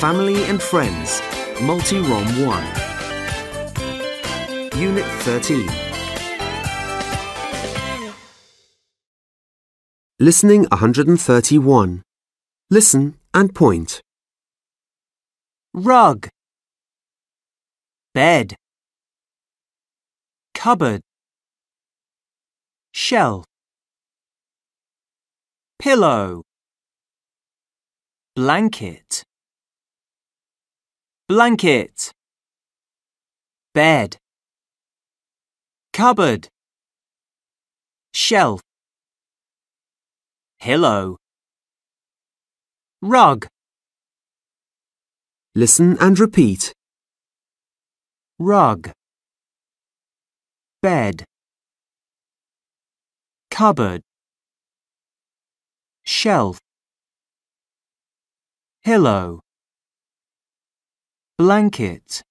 Family and Friends, Multi-ROM 1. Unit 13. Listening 131. Listen and point. Rug. Bed. Cupboard. Shelf. Pillow. Blanket blanket, bed, cupboard, shelf, pillow, rug. Listen and repeat. Rug, bed, cupboard, shelf, pillow blanket